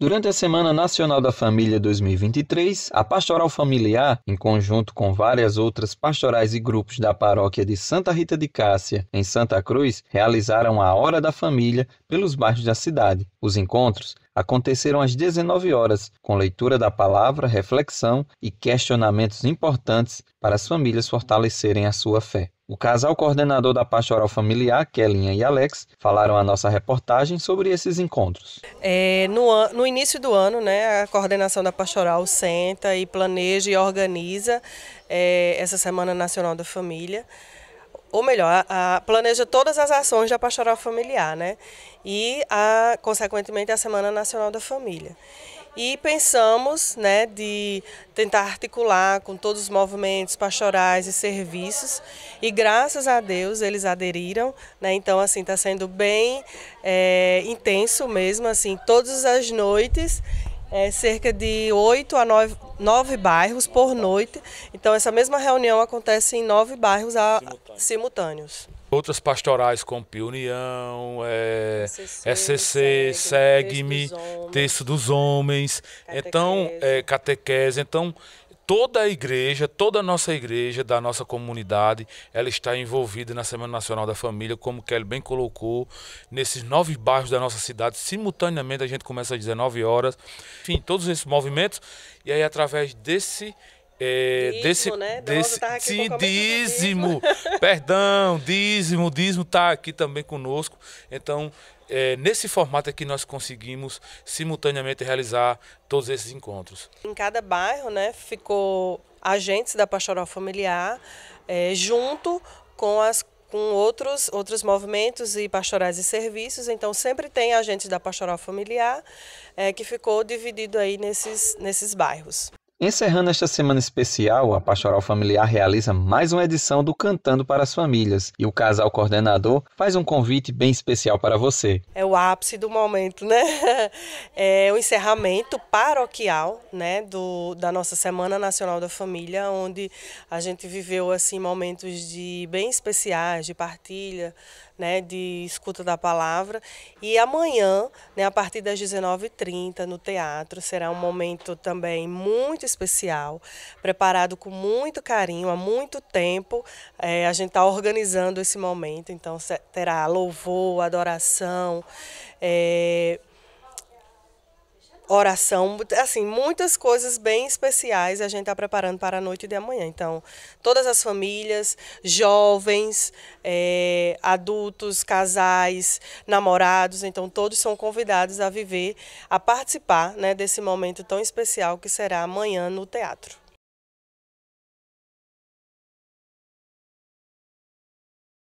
Durante a Semana Nacional da Família 2023, a Pastoral Familiar, em conjunto com várias outras pastorais e grupos da paróquia de Santa Rita de Cássia, em Santa Cruz, realizaram a Hora da Família pelos bairros da cidade. Os encontros aconteceram às 19 horas, com leitura da palavra, reflexão e questionamentos importantes para as famílias fortalecerem a sua fé. O casal coordenador da Pastoral Familiar, Kelinha e Alex, falaram à nossa reportagem sobre esses encontros. É, no, no, início do ano, né, a coordenação da Pastoral senta e planeja e organiza é, essa Semana Nacional da Família ou melhor, a, a, planeja todas as ações da pastoral familiar, né? E, a, consequentemente, a Semana Nacional da Família. E pensamos né, de tentar articular com todos os movimentos pastorais e serviços. E graças a Deus eles aderiram. Né? Então, assim, está sendo bem é, intenso mesmo. Assim, todas as noites é, cerca de oito a nove, nove bairros por noite. Então, essa mesma reunião acontece em nove bairros a, simultâneos. Outras pastorais como Piunião, é, SCC, SCC Segue-me, Texto dos Homens, catequese. então, é, Catequese. Então, toda a igreja, toda a nossa igreja, da nossa comunidade, ela está envolvida na Semana Nacional da Família, como Kelly bem colocou, nesses nove bairros da nossa cidade. Simultaneamente, a gente começa às 19 horas. Enfim, todos esses movimentos. E aí, através desse é, dízimo, desse, né? desse Nossa, dízimo. perdão, dízimo, dízimo está aqui também conosco. Então, é, nesse formato aqui nós conseguimos simultaneamente realizar todos esses encontros. Em cada bairro, né, ficou agentes da pastoral familiar é, junto com as com outros, outros movimentos e pastorais e serviços. Então, sempre tem agentes da pastoral familiar é, que ficou dividido aí nesses, nesses bairros. Encerrando esta semana especial, a Pastoral Familiar realiza mais uma edição do Cantando para as Famílias e o casal coordenador faz um convite bem especial para você. É o ápice do momento, né? É o encerramento paroquial, né, do, da nossa Semana Nacional da Família, onde a gente viveu assim momentos de bem especiais, de partilha, né, de escuta da palavra. E amanhã, né, a partir das 19h30, no teatro, será um momento também muito especial, preparado com muito carinho, há muito tempo. É, a gente está organizando esse momento, então terá louvor, adoração. É, oração, assim, muitas coisas bem especiais a gente está preparando para a noite de amanhã. Então, todas as famílias, jovens, é, adultos, casais, namorados, então todos são convidados a viver, a participar né, desse momento tão especial que será amanhã no teatro.